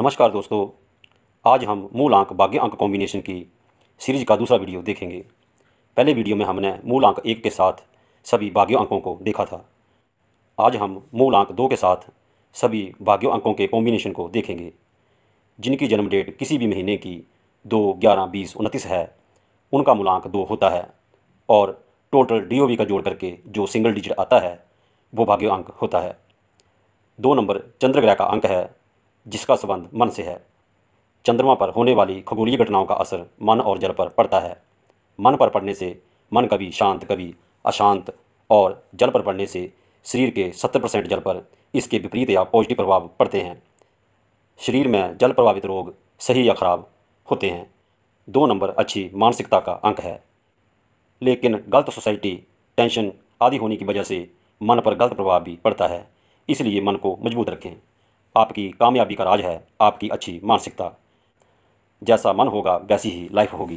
नमस्कार दोस्तों आज हम मूल अंक भाग्य अंक कॉम्बिनेशन की सीरीज का दूसरा वीडियो देखेंगे पहले वीडियो में हमने मूल अंक एक के साथ सभी भाग्य अंकों को देखा था आज हम मूल अंक दो के साथ सभी भाग्य अंकों के कॉम्बिनेशन को देखेंगे जिनकी जन्म डेट किसी भी महीने की दो ग्यारह बीस उनतीस है उनका मूलांक दो होता है और टोटल डी का जोड़ करके जो सिंगल डिजिट आता है वो भाग्य अंक होता है दो नंबर चंद्रग्रह का अंक है जिसका संबंध मन से है चंद्रमा पर होने वाली खगोलीय घटनाओं का असर मन और जल पर पड़ता है मन पर पड़ने से मन कभी शांत कभी अशांत और जल पर पड़ने से शरीर के सत्तर परसेंट जल पर इसके विपरीत या पॉजिटिव प्रभाव पड़ते हैं शरीर में जल प्रभावित रोग सही या खराब होते हैं दो नंबर अच्छी मानसिकता का अंक है लेकिन गलत सोसाइटी टेंशन आदि होने की वजह से मन पर गलत प्रभाव भी पड़ता है इसलिए मन को मजबूत रखें आपकी कामयाबी का राज है आपकी अच्छी मानसिकता जैसा मन होगा वैसी ही लाइफ होगी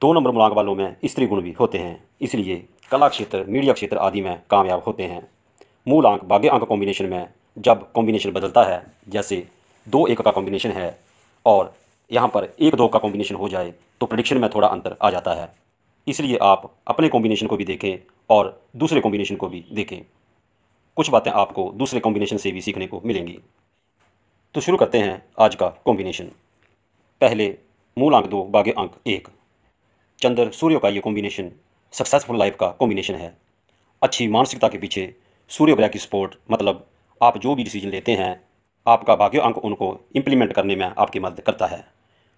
दो नंबर मुलांक वालों में स्त्री गुण भी होते हैं इसलिए कला क्षेत्र मीडिया क्षेत्र आदि में कामयाब होते हैं मूल आंक बागे आंक कॉम्बिनेशन में जब कॉम्बिनेशन बदलता है जैसे दो एक का कॉम्बिनेशन है और यहाँ पर एक दो का कॉम्बिनेशन हो जाए तो प्रडिक्शन में थोड़ा अंतर आ जाता है इसलिए आप अपने कॉम्बिनेशन को भी देखें और दूसरे कॉम्बिनेशन को भी देखें कुछ बातें आपको दूसरे कॉम्बिनेशन से भी सीखने को मिलेंगी तो शुरू करते हैं आज का कॉम्बिनेशन पहले मूल अंक दो बागे अंक एक चंद्र सूर्य का ये कॉम्बिनेशन सक्सेसफुल लाइफ का कॉम्बिनेशन है अच्छी मानसिकता के पीछे सूर्य ग्रह की सपोर्ट मतलब आप जो भी डिसीजन लेते हैं आपका भाग्य अंक उनको इम्प्लीमेंट करने में आपकी मदद करता है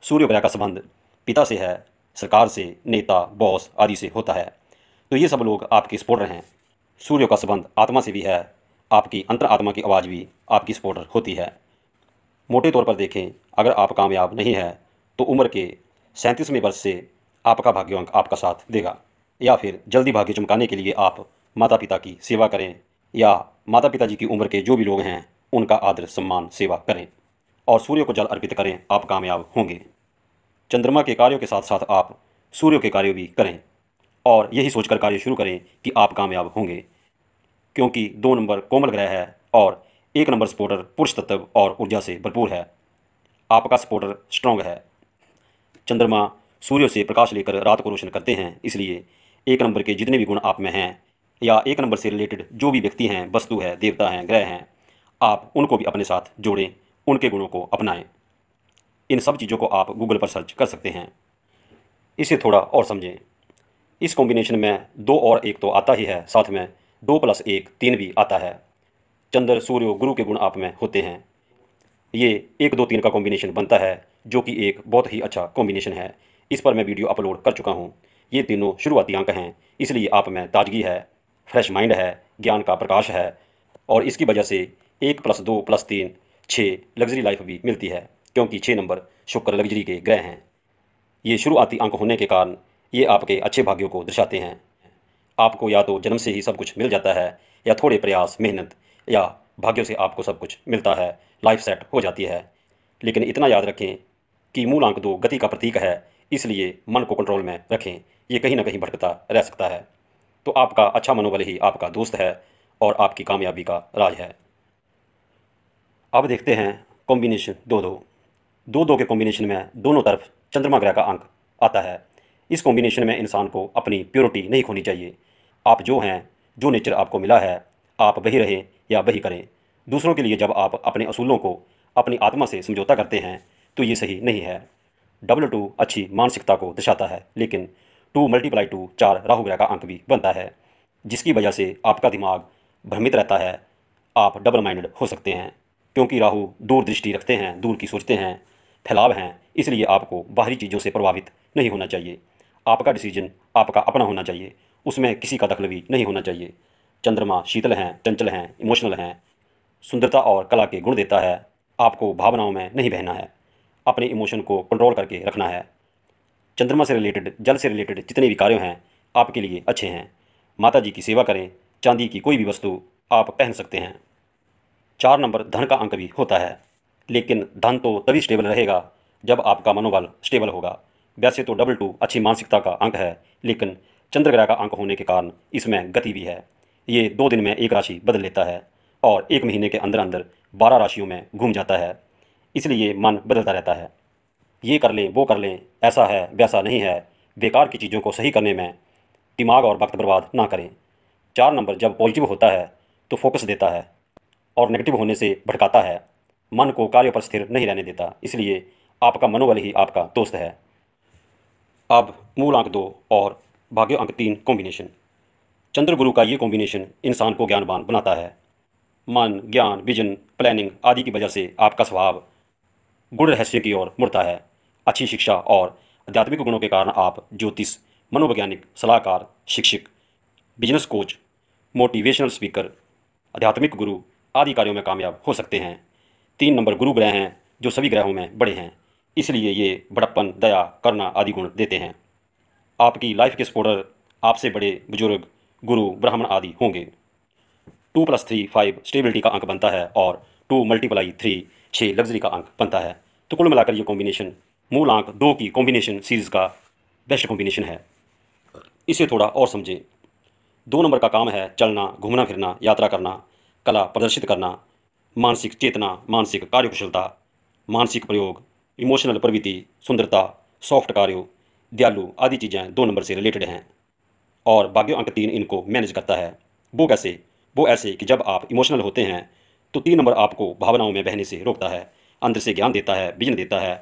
सूर्य ग्रह का संबंध पिता से है सरकार से नेता बॉस आदि से होता है तो ये सब लोग आपके सपोर्टर हैं सूर्य का संबंध आत्मा से भी है आपकी अंतरात्मा की आवाज़ भी आपकी सपोर्टर होती है मोटे तौर पर देखें अगर आप कामयाब नहीं हैं तो उम्र के सैंतीसवें वर्ष से आपका भाग्य अंक आपका साथ देगा या फिर जल्दी भाग्य चमकाने के लिए आप माता पिता की सेवा करें या माता पिताजी की उम्र के जो भी लोग हैं उनका आदर सम्मान सेवा करें और सूर्य को जल अर्पित करें आप कामयाब होंगे चंद्रमा के कार्यों के साथ साथ आप सूर्य के कार्य भी करें और यही सोचकर कार्य शुरू करें कि आप कामयाब होंगे क्योंकि दो नंबर कोमल ग्रह है और एक नंबर सपोर्टर पुरुष तत्व और ऊर्जा से भरपूर है आपका सपोर्टर स्ट्रांग है चंद्रमा सूर्य से प्रकाश लेकर रात को रोशन करते हैं इसलिए एक नंबर के जितने भी गुण आप में हैं या एक नंबर से रिलेटेड जो भी व्यक्ति हैं वस्तु है देवता हैं ग्रह हैं आप उनको भी अपने साथ जोड़ें उनके गुणों को अपनाएं इन सब चीज़ों को आप गूगल पर सर्च कर सकते हैं इसे थोड़ा और समझें इस कॉम्बिनेशन में दो और एक तो आता ही है साथ में दो प्लस एक तीन भी आता है चंद्र सूर्य गुरु के गुण आप में होते हैं ये एक दो तीन का कॉम्बिनेशन बनता है जो कि एक बहुत ही अच्छा कॉम्बिनेशन है इस पर मैं वीडियो अपलोड कर चुका हूँ ये तीनों शुरुआती अंक हैं इसलिए आप में ताजगी है फ्रेश माइंड है ज्ञान का प्रकाश है और इसकी वजह से एक प्लस दो प्लस तीन छः लग्जरी लाइफ भी मिलती है क्योंकि छः नंबर शुक्र लग्जरी के ग्रह हैं ये शुरुआती अंक होने के कारण ये आपके अच्छे भाग्यों को दर्शाते हैं आपको या तो जन्म से ही सब कुछ मिल जाता है या थोड़े प्रयास मेहनत या भाग्यों से आपको सब कुछ मिलता है लाइफ सेट हो जाती है लेकिन इतना याद रखें कि मूलांक दो गति का प्रतीक है इसलिए मन को कंट्रोल में रखें ये कहीं ना कहीं भटकता रह सकता है तो आपका अच्छा मनोबल ही आपका दोस्त है और आपकी कामयाबी का राज है अब देखते हैं कॉम्बिनेशन दो दो दो दो के कॉम्बिनेशन में दोनों तरफ चंद्रमा ग्रह का अंक आता है इस कॉम्बिनेशन में इंसान को अपनी प्योरिटी नहीं खोनी चाहिए आप जो हैं जो नेचर आपको मिला है आप वही रहें या वही करें दूसरों के लिए जब आप अपने असूलों को अपनी आत्मा से समझौता करते हैं तो ये सही नहीं है डबल टू अच्छी मानसिकता को दर्शाता है लेकिन टू मल्टीप्लाई टू चार राहु ग्रह का अंक भी बनता है जिसकी वजह से आपका दिमाग भ्रमित रहता है आप डबल माइंडेड हो सकते हैं क्योंकि राहु दूर दृष्टि रखते हैं दूर की सोचते हैं फैलाव हैं इसलिए आपको बाहरी चीज़ों से प्रभावित नहीं होना चाहिए आपका डिसीजन आपका अपना होना चाहिए उसमें किसी का दखल भी नहीं होना चाहिए चंद्रमा शीतल हैं चंचल हैं इमोशनल हैं सुंदरता और कला के गुण देता है आपको भावनाओं में नहीं बहना है अपने इमोशन को कंट्रोल करके रखना है चंद्रमा से रिलेटेड जल से रिलेटेड जितने भी कार्य हैं आपके लिए अच्छे हैं माता जी की सेवा करें चांदी की कोई भी वस्तु आप पहन सकते हैं चार नंबर धन का अंक भी होता है लेकिन धन तो तभी स्टेबल रहेगा जब आपका मनोबल स्टेबल होगा वैसे तो डबल टू अच्छी मानसिकता का अंक है लेकिन चंद्रग्रह का अंक होने के कारण इसमें गति भी है ये दो दिन में एक राशि बदल लेता है और एक महीने के अंदर अंदर बारह राशियों में घूम जाता है इसलिए मन बदलता रहता है ये कर लें वो कर लें ऐसा है वैसा नहीं है बेकार की चीज़ों को सही करने में दिमाग और वक्त बर्बाद ना करें चार नंबर जब पॉजिटिव होता है तो फोकस देता है और नेगेटिव होने से भटकाता है मन को कार्य पर स्थिर नहीं रहने देता इसलिए आपका मनोबल ही आपका दोस्त है अब मूल अंक दो और भाग्य अंक तीन कॉम्बिनेशन चंद्र गुरु का ये कॉम्बिनेशन इंसान को ज्ञानवान बनाता है मन ज्ञान विजन प्लानिंग आदि की वजह से आपका स्वभाव गुण रहस्य की ओर मुड़ता है अच्छी शिक्षा और आध्यात्मिक गुणों के कारण आप ज्योतिष मनोवैज्ञानिक सलाहकार शिक्षक बिजनेस कोच मोटिवेशनल स्पीकर आध्यात्मिक गुरु आदि कार्यों में कामयाब हो सकते हैं तीन नंबर गुरु ग्रह हैं जो सभी ग्रहों में बड़े हैं इसलिए ये बड़प्पन दया करना आदि गुण देते हैं आपकी लाइफ के सपोर्टर आपसे बड़े बुजुर्ग गुरु ब्राह्मण आदि होंगे two plus three five stability का अंक बनता है और टू मल्टीप्लाई थ्री छः लग्जरी का अंक बनता है तो कुल मिलाकर ये कॉम्बिनेशन मूल अंक दो की कॉम्बिनेशन सीरीज़ का बेस्ट कॉम्बिनेशन है इसे थोड़ा और समझें दो नंबर का काम है चलना घूमना फिरना यात्रा करना कला प्रदर्शित करना मानसिक चेतना मानसिक कार्यकुशलता मानसिक प्रयोग इमोशनल प्रवृत्ति सुंदरता सॉफ्ट कार्यों दयालु आदि चीज़ें दो नंबर से रिलेटेड हैं और बाकी अंक तीन इनको मैनेज करता है वो कैसे वो ऐसे कि जब आप इमोशनल होते हैं तो तीन नंबर आपको भावनाओं में बहने से रोकता है अंदर से ज्ञान देता है विजन देता है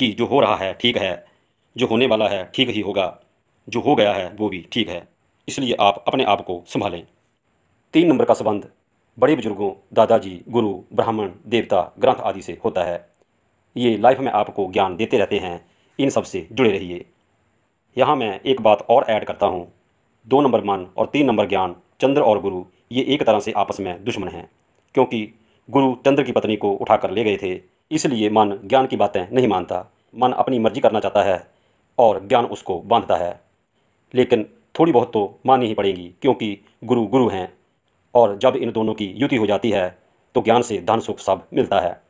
कि जो हो रहा है ठीक है जो होने वाला है ठीक ही होगा जो हो गया है वो भी ठीक है इसलिए आप अपने आप को संभालें तीन नंबर का संबंध बड़े बुजुर्गों दादाजी गुरु ब्राह्मण देवता ग्रंथ आदि से होता है ये लाइफ में आपको ज्ञान देते रहते हैं इन सब से जुड़े रहिए यहाँ मैं एक बात और ऐड करता हूँ दो नंबर मन और तीन नंबर ज्ञान चंद्र और गुरु ये एक तरह से आपस में दुश्मन हैं क्योंकि गुरु चंद्र की पत्नी को उठाकर ले गए थे इसलिए मन ज्ञान की बातें नहीं मानता मन अपनी मर्जी करना चाहता है और ज्ञान उसको बांधता है लेकिन थोड़ी बहुत तो माननी ही पड़ेगी क्योंकि गुरु गुरु हैं और जब इन दोनों की युति हो जाती है तो ज्ञान से धन सुख सब मिलता है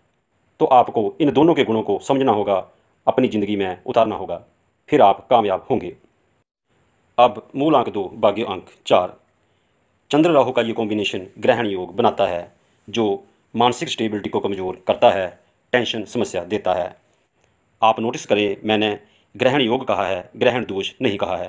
तो आपको इन दोनों के गुणों को समझना होगा अपनी ज़िंदगी में उतारना होगा फिर आप कामयाब होंगे अब मूल अंक दो बाग्य अंक चार चंद्र राहु का ये कॉम्बिनेशन ग्रहण योग बनाता है जो मानसिक स्टेबिलिटी को कमज़ोर करता है टेंशन समस्या देता है आप नोटिस करें मैंने ग्रहण योग कहा है ग्रहण दोष नहीं कहा है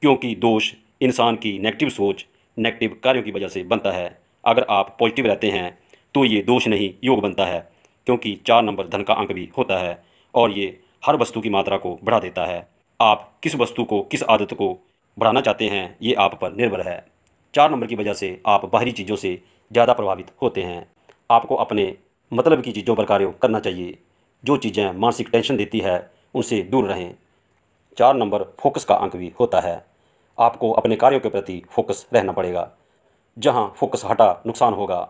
क्योंकि दोष इंसान की नेगेटिव सोच नेगेटिव कार्यों की वजह से बनता है अगर आप पॉजिटिव रहते हैं तो ये दोष नहीं योग बनता है क्योंकि चार नंबर धन का अंक भी होता है और ये हर वस्तु की मात्रा को बढ़ा देता है आप किस वस्तु को किस आदत को बढ़ाना चाहते हैं ये आप पर निर्भर है चार नंबर की वजह से आप बाहरी चीज़ों से ज़्यादा प्रभावित होते हैं आपको अपने मतलब की चीज़ों पर कार्य करना चाहिए जो चीज़ें मानसिक टेंशन देती है उनसे दूर रहें चार नंबर फोकस का अंक भी होता है आपको अपने कार्यों के प्रति फोकस रहना पड़ेगा जहाँ फोकस हटा नुकसान होगा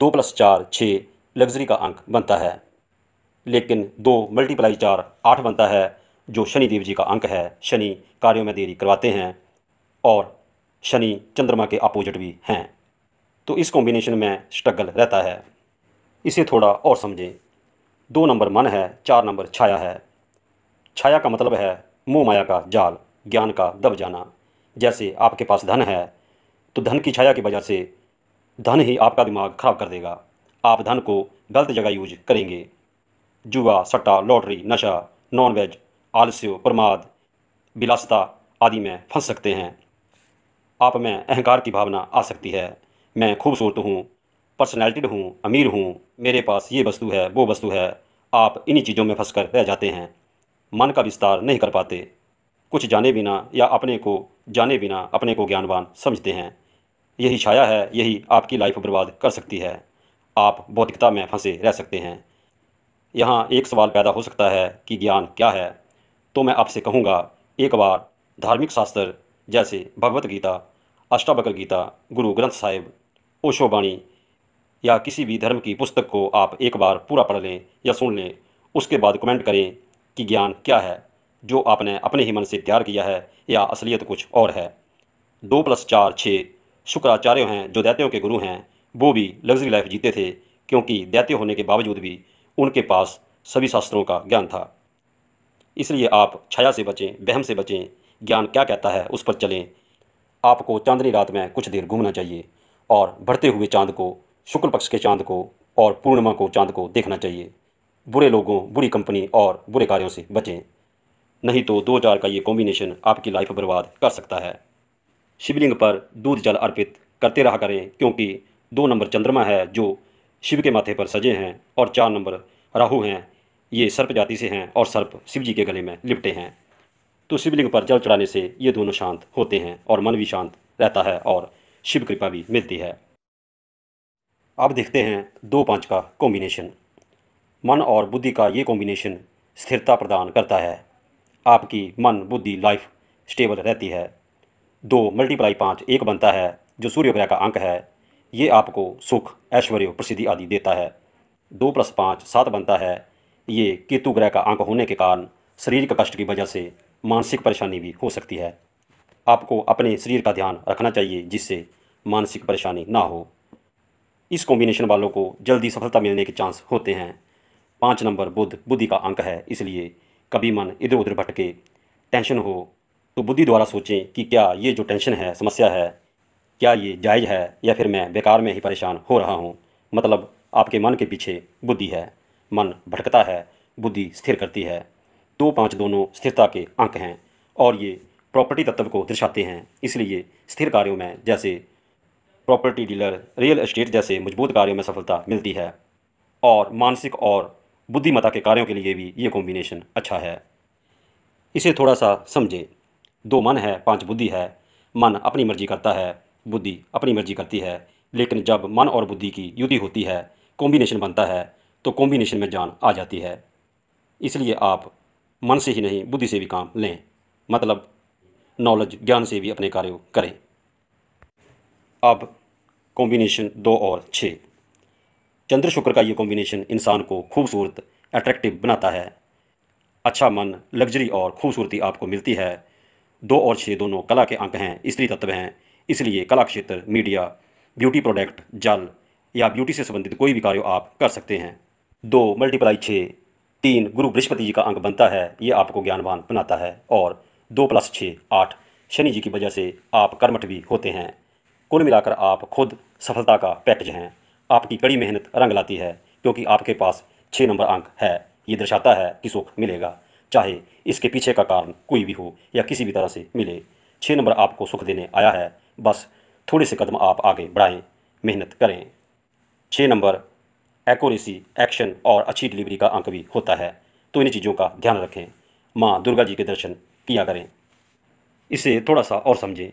दो प्लस चार छः लग्जरी का अंक बनता है लेकिन दो मल्टीप्लाई चार आठ बनता है जो शनिदेव जी का अंक है शनि कार्यों में देरी करवाते हैं और शनि चंद्रमा के अपोजिट भी हैं तो इस कॉम्बिनेशन में स्ट्रगल रहता है इसे थोड़ा और समझें दो नंबर मन है चार नंबर छाया है छाया का मतलब है मोह माया का जाल ज्ञान का दब जाना जैसे आपके पास धन है तो धन की छाया की वजह से धन ही आपका दिमाग खराब कर देगा आप धन को गलत जगह यूज करेंगे जुआ सट्टा लॉटरी नशा नॉनवेज आलस्य प्रमाद विलासता आदि में फंस सकते हैं आप में अहंकार की भावना आ सकती है मैं खूबसूरत हूँ पर्सनैलिटीड हूँ अमीर हूँ मेरे पास ये वस्तु है वो वस्तु है आप इन्हीं चीज़ों में फंस कर रह जाते हैं मन का विस्तार नहीं कर पाते कुछ जाने बिना या अपने को जाने बिना अपने को ज्ञानवान समझते हैं यही छाया है यही आपकी लाइफ बर्बाद कर सकती है आप भौतिकता में फंसे रह सकते हैं यहाँ एक सवाल पैदा हो सकता है कि ज्ञान क्या है तो मैं आपसे कहूँगा एक बार धार्मिक शास्त्र जैसे भगवत गीता अष्टावक्र गीता गुरु ग्रंथ साहिब ओशोबाणी या किसी भी धर्म की पुस्तक को आप एक बार पूरा पढ़ लें या सुन लें उसके बाद कमेंट करें कि ज्ञान क्या है जो आपने अपने ही मन से तैयार किया है या असलियत कुछ और है दो प्लस चार छः शुक्राचार्य हैं जो दैत्यों के गुरु हैं वो भी लग्जरी लाइफ जीते थे क्योंकि दैत्य होने के बावजूद भी उनके पास सभी शास्त्रों का ज्ञान था इसलिए आप छाया से बचें बहम से बचें ज्ञान क्या कहता है उस पर चलें आपको चांदनी रात में कुछ देर घूमना चाहिए और बढ़ते हुए चांद को शुक्ल पक्ष के चांद को और पूर्णिमा को चांद को देखना चाहिए बुरे लोगों बुरी कंपनी और बुरे कार्यों से बचें नहीं तो दो चार का ये कॉम्बिनेशन आपकी लाइफ बर्बाद कर सकता है शिवलिंग पर दूध जल अर्पित करते रहा करें क्योंकि दो नंबर चंद्रमा है जो शिव के माथे पर सजे हैं और चार नंबर राहु हैं ये सर्प जाति से हैं और सर्प शिव जी के गले में लिपटे हैं तो शिवलिंग पर जल चढ़ाने से ये दोनों शांत होते हैं और मन भी शांत रहता है और शिव कृपा भी मिलती है अब देखते हैं दो पाँच का कॉम्बिनेशन मन और बुद्धि का ये कॉम्बिनेशन स्थिरता प्रदान करता है आपकी मन बुद्धि लाइफ स्टेबल रहती है दो मल्टीप्लाई पाँच एक बनता है जो सूर्योग्रह का अंक है ये आपको सुख ऐश्वर्य प्रसिद्धि आदि देता है दो प्लस पाँच सात बनता है ये केतु ग्रह का अंक होने के कारण शारीरिक कष्ट की वजह से मानसिक परेशानी भी हो सकती है आपको अपने शरीर का ध्यान रखना चाहिए जिससे मानसिक परेशानी ना हो इस कॉम्बिनेशन वालों को जल्दी सफलता मिलने के चांस होते हैं पाँच नंबर बुद्ध बुद्धि का अंक है इसलिए कभी मन इधर उधर भटके टेंशन हो तो बुद्धि द्वारा सोचें कि क्या ये जो टेंशन है समस्या है क्या ये जायज़ है या फिर मैं बेकार में ही परेशान हो रहा हूँ मतलब आपके मन के पीछे बुद्धि है मन भटकता है बुद्धि स्थिर करती है दो पाँच दोनों स्थिरता के अंक हैं और ये प्रॉपर्टी तत्व को दर्शाते हैं इसलिए स्थिर कार्यों में जैसे प्रॉपर्टी डीलर रियल एस्टेट जैसे मजबूत कार्यों में सफलता मिलती है और मानसिक और बुद्धिमता के कार्यों के लिए भी ये कॉम्बिनेशन अच्छा है इसे थोड़ा सा समझे दो मन है पांच बुद्धि है मन अपनी मर्जी करता है बुद्धि अपनी मर्जी करती है लेकिन जब मन और बुद्धि की युति होती है कॉम्बिनेशन बनता है तो कॉम्बिनेशन में जान आ जाती है इसलिए आप मन से ही नहीं बुद्धि से भी काम लें मतलब नॉलेज ज्ञान से भी अपने कार्य करें अब कॉम्बिनेशन दो और छः चंद्र शुक्र का ये कॉम्बिनेशन इंसान को खूबसूरत अट्रैक्टिव बनाता है अच्छा मन लग्जरी और खूबसूरती आपको मिलती है दो और छः दोनों कला के अंक हैं स्त्री तत्व हैं इसलिए कला क्षेत्र मीडिया ब्यूटी प्रोडक्ट जल या ब्यूटी से संबंधित कोई भी कार्य आप कर सकते हैं दो मल्टीप्लाई छः तीन गुरु बृहस्पति जी का अंक बनता है ये आपको ज्ञानवान बनाता है और दो प्लस छः आठ शनि जी की वजह से आप कर्मठ भी होते हैं कुल मिलाकर आप खुद सफलता का पैकेज हैं आपकी कड़ी मेहनत रंग लाती है क्योंकि आपके पास छः नंबर अंक है ये दर्शाता है कि सुख मिलेगा चाहे इसके पीछे का कारण कोई भी हो या किसी भी तरह से मिले छः नंबर आपको सुख देने आया है बस थोड़े से कदम आप आगे बढ़ाएं मेहनत करें छः नंबर एक्यूरेसी एक्शन और अच्छी डिलीवरी का अंक भी होता है तो इन चीज़ों का ध्यान रखें माँ दुर्गा जी के दर्शन किया करें इसे थोड़ा सा और समझें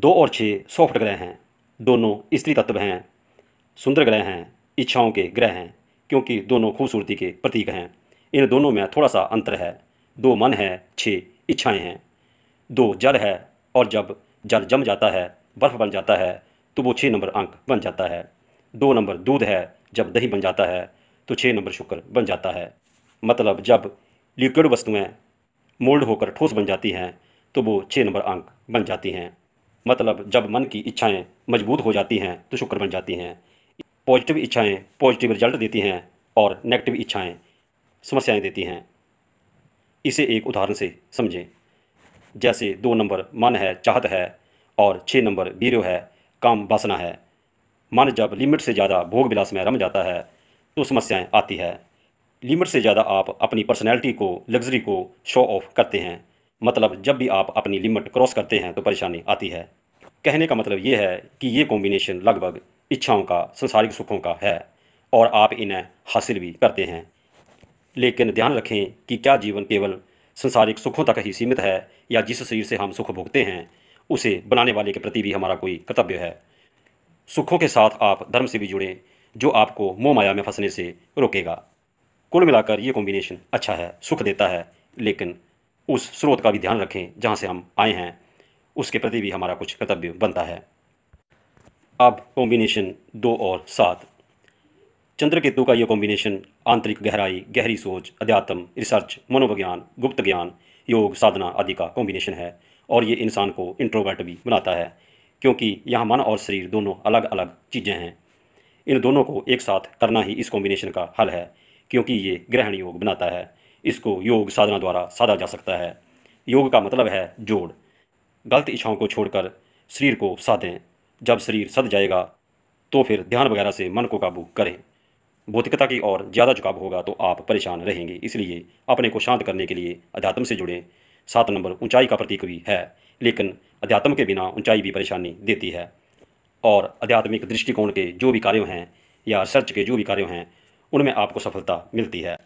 दो और छः सॉफ्ट ग्रह हैं दोनों स्त्री तत्व हैं सुंदर ग्रह हैं इच्छाओं के ग्रह हैं क्योंकि दोनों खूबसूरती के प्रतीक हैं इन दोनों में थोड़ा सा अंतर है दो मन है छः इच्छाएं हैं दो जड़ है और जब जल जम जाता है बर्फ़ बन जाता है तो वो छः नंबर अंक बन जाता है दो नंबर दूध है जब दही बन जाता है तो छः नंबर शुक्र बन जाता है मतलब जब लिक्विड वस्तुएं मोल्ड होकर ठोस बन जाती हैं तो वो छः नंबर अंक बन जाती हैं मतलब जब मन की इच्छाएं मजबूत हो जाती हैं तो शुक्र बन जाती हैं पॉजिटिव इच्छाएं पॉजिटिव रिजल्ट देती हैं और नेगेटिव इच्छाएं समस्याएं देती हैं इसे एक उदाहरण से समझें जैसे दो नंबर मन है चाहत है और छः नंबर वीर है काम बासना है मन जब लिमिट से ज़्यादा भोग विलास में रम जाता है तो समस्याएं आती है लिमिट से ज़्यादा आप अपनी पर्सनैलिटी को लग्जरी को शो ऑफ करते हैं मतलब जब भी आप अपनी लिमिट क्रॉस करते हैं तो परेशानी आती है कहने का मतलब ये है कि ये कॉम्बिनेशन लगभग इच्छाओं का संसारिक सुखों का है और आप इन्हें हासिल भी करते हैं लेकिन ध्यान रखें कि क्या जीवन केवल संसारिक सुखों तक ही सीमित है या जिस शरीर से हम सुख भोगते हैं उसे बनाने वाले के प्रति भी हमारा कोई कर्तव्य है सुखों के साथ आप धर्म से भी जुड़ें जो आपको मोह माया में फंसने से रोकेगा कुल मिलाकर ये कॉम्बिनेशन अच्छा है सुख देता है लेकिन उस स्रोत का भी ध्यान रखें जहाँ से हम आए हैं उसके प्रति भी हमारा कुछ कर्तव्य बनता है अब कॉम्बिनेशन दो और सात चंद्र केतु का यह कॉम्बिनेशन आंतरिक गहराई गहरी सोच अध्यात्म रिसर्च मनोविज्ञान गुप्त ज्ञान योग साधना आदि का कॉम्बिनेशन है और ये इंसान को इंट्रोवर्ट भी बनाता है क्योंकि यहाँ मन और शरीर दोनों अलग अलग चीज़ें हैं इन दोनों को एक साथ करना ही इस कॉम्बिनेशन का हल है क्योंकि ये ग्रहण योग बनाता है इसको योग साधना द्वारा साधा जा सकता है योग का मतलब है जोड़ गलत इच्छाओं को छोड़कर शरीर को साधें जब शरीर सद जाएगा तो फिर ध्यान वगैरह से मन को काबू करें भौतिकता की ओर ज़्यादा झुकाव होगा तो आप परेशान रहेंगे इसलिए अपने को शांत करने के लिए अध्यात्म से जुड़ें सात नंबर ऊंचाई का प्रतीक भी है लेकिन अध्यात्म के बिना ऊंचाई भी परेशानी देती है और आध्यात्मिक दृष्टिकोण के जो भी कार्य हैं या सर्च के जो भी कार्य हैं उनमें आपको सफलता मिलती है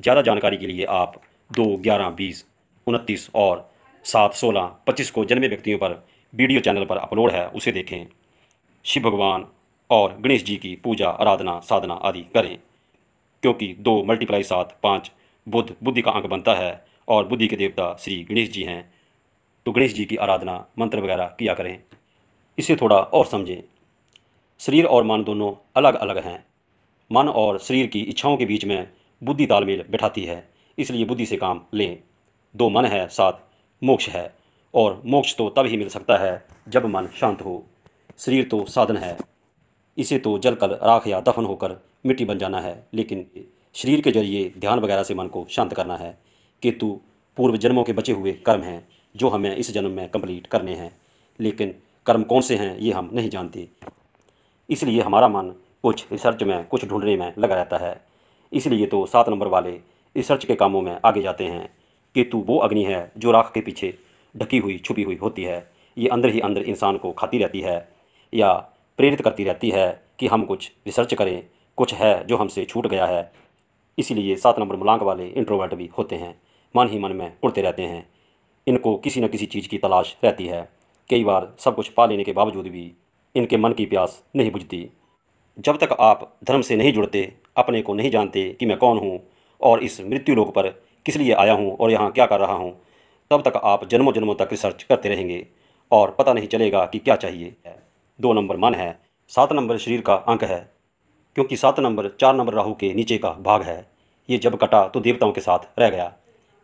ज़्यादा जानकारी के लिए आप दो ग्यारह बीस उनतीस और सात सोलह पच्चीस को जन्मे व्यक्तियों पर वीडियो चैनल पर अपलोड है उसे देखें शिव भगवान और गणेश जी की पूजा आराधना साधना आदि करें क्योंकि दो मल्टीप्लाई सात पाँच बुद्ध बुद्धि का अंक बनता है और बुद्धि के देवता श्री गणेश जी हैं तो गणेश जी की आराधना मंत्र वगैरह किया करें इसे थोड़ा और समझें शरीर और मन दोनों अलग अलग हैं मन और शरीर की इच्छाओं के बीच में बुद्धि तालमेल बैठाती है इसलिए बुद्धि से काम लें दो मन है साथ मोक्ष है और मोक्ष तो तब ही मिल सकता है जब मन शांत हो शरीर तो साधन है इसे तो जलकर राख या दफन होकर मिट्टी बन जाना है लेकिन शरीर के जरिए ध्यान वगैरह से मन को शांत करना है केतु पूर्व जन्मों के बचे हुए कर्म हैं जो हमें इस जन्म में कंप्लीट करने हैं लेकिन कर्म कौन से हैं ये हम नहीं जानते इसलिए हमारा मन कुछ रिसर्च में कुछ ढूंढने में लगा रहता है इसलिए तो सात नंबर वाले रिसर्च के कामों में आगे जाते हैं केतु वो अग्नि है जो राख के पीछे ढकी हुई छुपी हुई होती है ये अंदर ही अंदर इंसान को खाती रहती है या प्रेरित करती रहती है कि हम कुछ रिसर्च करें कुछ है जो हमसे छूट गया है इसीलिए सात नंबर मूलांक वाले इंट्रोवर्ट भी होते हैं मन ही मन में उड़ते रहते हैं इनको किसी न किसी चीज़ की तलाश रहती है कई बार सब कुछ पा लेने के बावजूद भी इनके मन की प्यास नहीं बुझती जब तक आप धर्म से नहीं जुड़ते अपने को नहीं जानते कि मैं कौन हूँ और इस मृत्यु लोक पर किस लिए आया हूँ और यहाँ क्या कर रहा हूँ तब तक आप जन्मों जन्मों तक रिसर्च करते रहेंगे और पता नहीं चलेगा कि क्या चाहिए दो नंबर मन है सात नंबर शरीर का अंक है क्योंकि सात नंबर चार नंबर राहु के नीचे का भाग है ये जब कटा तो देवताओं के साथ रह गया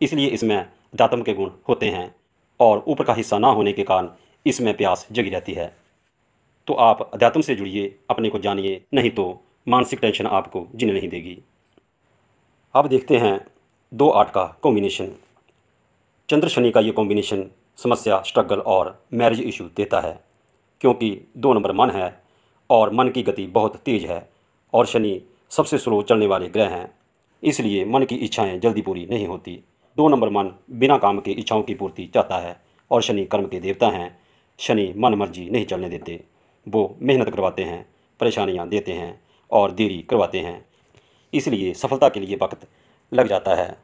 इसलिए इसमें अध्यात्म के गुण होते हैं और ऊपर का हिस्सा ना होने के कारण इसमें प्यास जगी रहती है तो आप अध्यात्म से जुड़िए अपने को जानिए नहीं तो मानसिक टेंशन आपको जीने नहीं देगी अब देखते हैं दो आठ का कॉम्बिनेशन चंद्र शनि का ये कॉम्बिनेशन समस्या स्ट्रगल और मैरिज इशू देता है क्योंकि दो नंबर मन है और मन की गति बहुत तेज़ है और शनि सबसे स्लो चलने वाले ग्रह हैं इसलिए मन की इच्छाएं जल्दी पूरी नहीं होती दो नंबर मन बिना काम के इच्छाओं की पूर्ति चाहता है और शनि कर्म के देवता हैं शनि मन मर्जी नहीं चलने देते वो मेहनत करवाते हैं परेशानियां देते हैं और देरी करवाते हैं इसलिए सफलता के लिए वक्त लग जाता है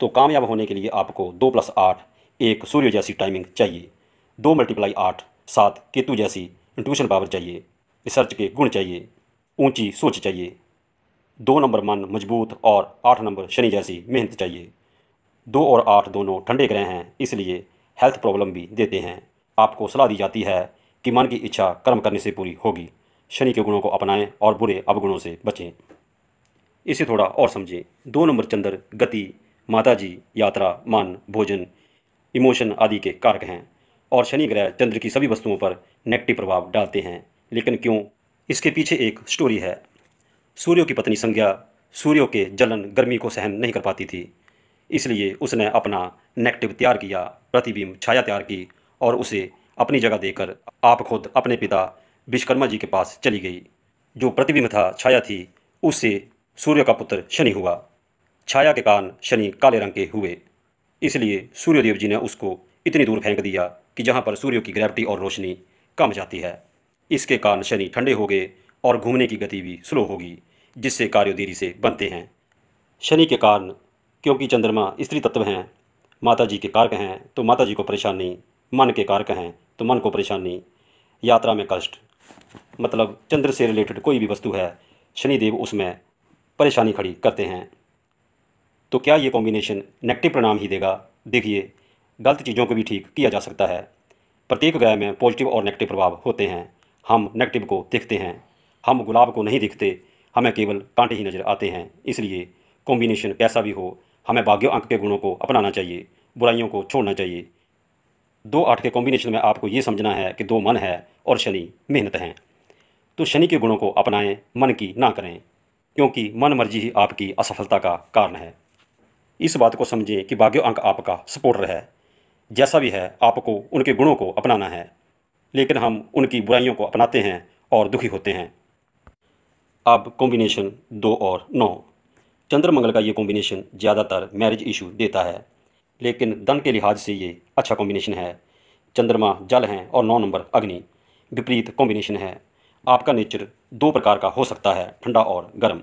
तो कामयाब होने के लिए आपको दो प्लस आठ एक सूर्य जैसी टाइमिंग चाहिए दो मल्टीप्लाई आठ साथ केतु जैसी इंट्यूशन पावर चाहिए रिसर्च के गुण चाहिए ऊंची सोच चाहिए दो नंबर मन मजबूत और आठ नंबर शनि जैसी मेहनत चाहिए दो और आठ दोनों ठंडे ग्रह हैं इसलिए हेल्थ प्रॉब्लम भी देते हैं आपको सलाह दी जाती है कि मन की इच्छा कर्म करने से पूरी होगी शनि के गुणों को अपनाएं और बुरे अवगुणों से बचें इसे थोड़ा और समझें दो नंबर चंद्र गति माताजी यात्रा मन भोजन इमोशन आदि के कारक हैं और शनि ग्रह चंद्र की सभी वस्तुओं पर नेगेटिव प्रभाव डालते हैं लेकिन क्यों इसके पीछे एक स्टोरी है सूर्य की पत्नी संज्ञा सूर्य के जलन गर्मी को सहन नहीं कर पाती थी इसलिए उसने अपना नेगेटिव तैयार किया प्रतिबिंब छाया तैयार की और उसे अपनी जगह देकर आप खुद अपने पिता विश्वकर्मा जी के पास चली गई जो प्रतिबिंब था छाया थी उससे सूर्य का पुत्र शनि हुआ छाया के कारण शनि काले रंग के हुए इसलिए सूर्यदेव जी ने उसको इतनी दूर फेंक दिया कि जहाँ पर सूर्य की ग्रेविटी और रोशनी कम जाती है इसके कारण शनि ठंडे हो गए और घूमने की गति भी स्लो होगी जिससे कार्य देरी से बनते हैं शनि के कारण क्योंकि चंद्रमा स्त्री तत्व हैं माता जी के कारक हैं तो माता जी को परेशानी मन के कारक हैं तो मन को परेशानी यात्रा में कष्ट मतलब चंद्र से रिलेटेड कोई भी वस्तु है शनिदेव उसमें परेशानी खड़ी करते हैं तो क्या ये कॉम्बिनेशन नेगेटिव परिणाम ही देगा देखिए गलत चीज़ों को भी ठीक किया जा सकता है प्रत्येक गाय में पॉजिटिव और नेगेटिव प्रभाव होते हैं हम नेगेटिव को देखते हैं हम गुलाब को नहीं देखते हमें केवल कांटे ही नज़र आते हैं इसलिए कॉम्बिनेशन कैसा भी हो हमें भाग्य अंक के गुणों को अपनाना चाहिए बुराइयों को छोड़ना चाहिए दो आठ के कॉम्बिनेशन में आपको ये समझना है कि दो मन है और शनि मेहनत हैं तो शनि के गुणों को अपनाएं मन की ना करें क्योंकि मन मर्जी ही आपकी असफलता का कारण है इस बात को समझें कि भाग्य अंक आपका सपोर्टर है जैसा भी है आपको उनके गुणों को अपनाना है लेकिन हम उनकी बुराइयों को अपनाते हैं और दुखी होते हैं अब कॉम्बिनेशन दो और नौ चंद्रमंगल का ये कॉम्बिनेशन ज़्यादातर मैरिज इशू देता है लेकिन धन के लिहाज से ये अच्छा कॉम्बिनेशन है चंद्रमा जल हैं और नौ नंबर अग्नि विपरीत कॉम्बिनेशन है आपका नेचर दो प्रकार का हो सकता है ठंडा और गर्म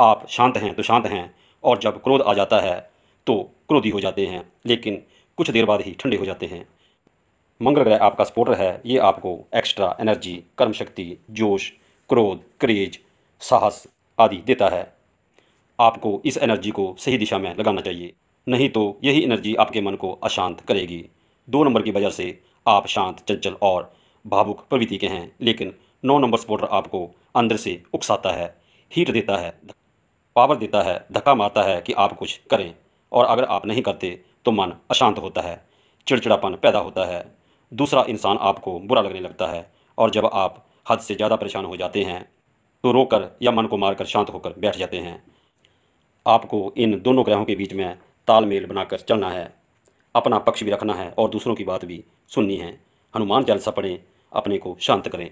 आप शांत हैं तो शांत हैं और जब क्रोध आ जाता है तो क्रोधी हो जाते हैं लेकिन कुछ देर बाद ही ठंडे हो जाते हैं मंगल ग्रह आपका सपोर्टर है ये आपको एक्स्ट्रा एनर्जी कर्म शक्ति जोश क्रोध क्रेज साहस आदि देता है आपको इस एनर्जी को सही दिशा में लगाना चाहिए नहीं तो यही एनर्जी आपके मन को अशांत करेगी दो नंबर की वजह से आप शांत चंचल और भावुक प्रवृत्ति के हैं लेकिन नौ नंबर सपोर्टर आपको अंदर से उकसाता है हीट देता है पावर देता है धक्का मारता है कि आप कुछ करें और अगर आप नहीं करते तो मन अशांत होता है चिड़चिड़ापन पैदा होता है दूसरा इंसान आपको बुरा लगने लगता है और जब आप हद से ज़्यादा परेशान हो जाते हैं तो रोकर या मन को मारकर शांत होकर बैठ जाते हैं आपको इन दोनों ग्रहों के बीच में तालमेल बनाकर चलना है अपना पक्ष भी रखना है और दूसरों की बात भी सुननी है हनुमान चालीसा पढ़ें अपने को शांत करें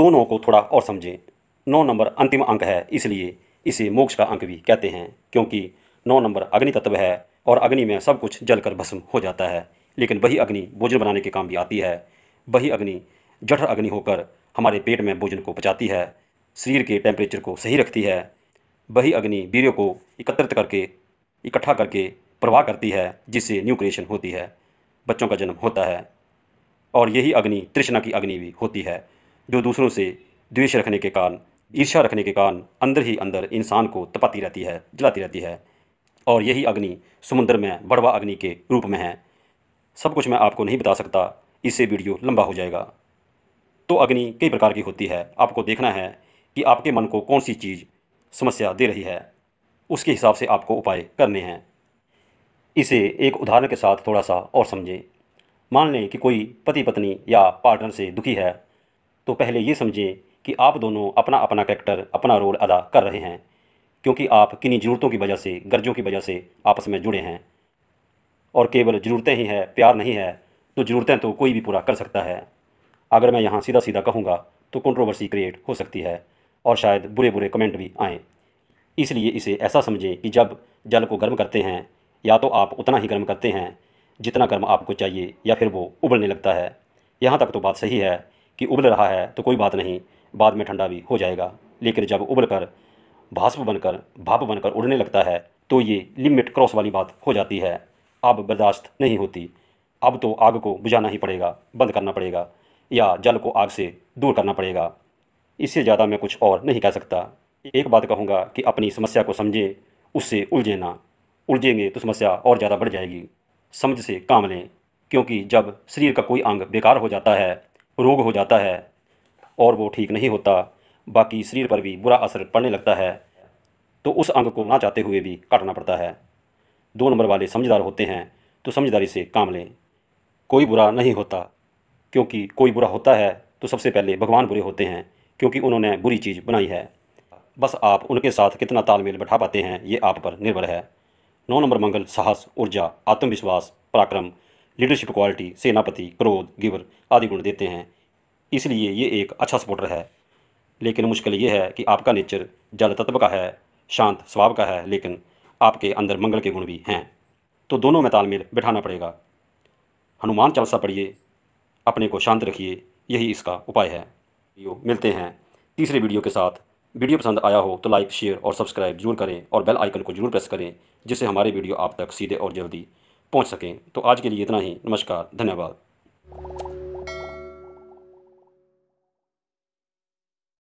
दोनों को थोड़ा और समझें नौ नंबर अंतिम अंक है इसलिए इसे मोक्ष का अंक भी कहते हैं क्योंकि नौ नंबर अग्नि तत्व है और अग्नि में सब कुछ जलकर भस्म हो जाता है लेकिन वही अग्नि भोजन बनाने के काम भी आती है वही अग्नि जठर अग्नि होकर हमारे पेट में भोजन को बचाती है शरीर के टेम्परेचर को सही रखती है वही अग्नि वीरों को एकत्रित करके इकट्ठा करके प्रवाह करती है जिससे न्यू क्रिएशन होती है बच्चों का जन्म होता है और यही अग्नि तृष्णा की अग्नि भी होती है जो दूसरों से द्वेष रखने के कारण ईर्ष्या रखने के कारण अंदर ही अंदर इंसान को तपाती रहती है जलाती रहती है और यही अग्नि समुद्र में बड़वा अग्नि के रूप में है सब कुछ मैं आपको नहीं बता सकता इससे वीडियो लंबा हो जाएगा तो अग्नि कई प्रकार की होती है आपको देखना है कि आपके मन को कौन सी चीज़ समस्या दे रही है उसके हिसाब से आपको उपाय करने हैं इसे एक उदाहरण के साथ थोड़ा सा और समझें मान लें कि कोई पति पत्नी या पार्टनर से दुखी है तो पहले ये समझें कि आप दोनों अपना अपना कैरेक्टर अपना रोल अदा कर रहे हैं क्योंकि आप किन्हीं ज़रूरतों की वजह से गर्जों की वजह से आपस में जुड़े हैं और केवल ज़रूरतें ही हैं प्यार नहीं है तो ज़रूरतें तो कोई भी पूरा कर सकता है अगर मैं यहाँ सीधा सीधा कहूँगा तो कंट्रोवर्सी क्रिएट हो सकती है और शायद बुरे बुरे कमेंट भी आएँ इसलिए इसे ऐसा समझें कि जब जल को गर्म करते हैं या तो आप उतना ही गर्म करते हैं जितना गर्म आपको चाहिए या फिर वो उबलने लगता है यहाँ तक तो बात सही है कि उबल रहा है तो कोई बात नहीं बाद में ठंडा भी हो जाएगा लेकिन जब उबल कर भाष्प बनकर भाप बनकर उड़ने लगता है तो ये लिमिट क्रॉस वाली बात हो जाती है अब बर्दाश्त नहीं होती अब तो आग को बुझाना ही पड़ेगा बंद करना पड़ेगा या जल को आग से दूर करना पड़ेगा इससे ज़्यादा मैं कुछ और नहीं कह सकता एक बात कहूँगा कि अपनी समस्या को समझें उससे उलझे ना उलझेंगे तो समस्या और ज़्यादा बढ़ जाएगी समझ से काम लें क्योंकि जब शरीर का कोई अंग बेकार हो जाता है रोग हो जाता है और वो ठीक नहीं होता बाकी शरीर पर भी बुरा असर पड़ने लगता है तो उस अंग को ना चाहते हुए भी काटना पड़ता है दो नंबर वाले समझदार होते हैं तो समझदारी से काम लें कोई बुरा नहीं होता क्योंकि कोई बुरा होता है तो सबसे पहले भगवान बुरे होते हैं क्योंकि उन्होंने बुरी चीज़ बनाई है बस आप उनके साथ कितना तालमेल बैठा पाते हैं ये आप पर निर्भर है नौ नंबर मंगल साहस ऊर्जा आत्मविश्वास पराक्रम लीडरशिप क्वालिटी सेनापति क्रोध गिवर आदि गुण देते हैं इसलिए ये एक अच्छा सपोर्टर है लेकिन मुश्किल ये है कि आपका नेचर जल तत्व का है शांत स्वभाव का है लेकिन आपके अंदर मंगल के गुण भी हैं तो दोनों में तालमेल बिठाना पड़ेगा हनुमान चालसा पढ़िए अपने को शांत रखिए यही इसका उपाय है वीडियो मिलते हैं तीसरे वीडियो के साथ वीडियो पसंद आया हो तो लाइक शेयर और सब्सक्राइब जरूर करें और बेल आइकन को जरूर प्रेस करें जिससे हमारे वीडियो आप तक सीधे और जल्दी पहुंच सकें तो आज के लिए इतना ही नमस्कार धन्यवाद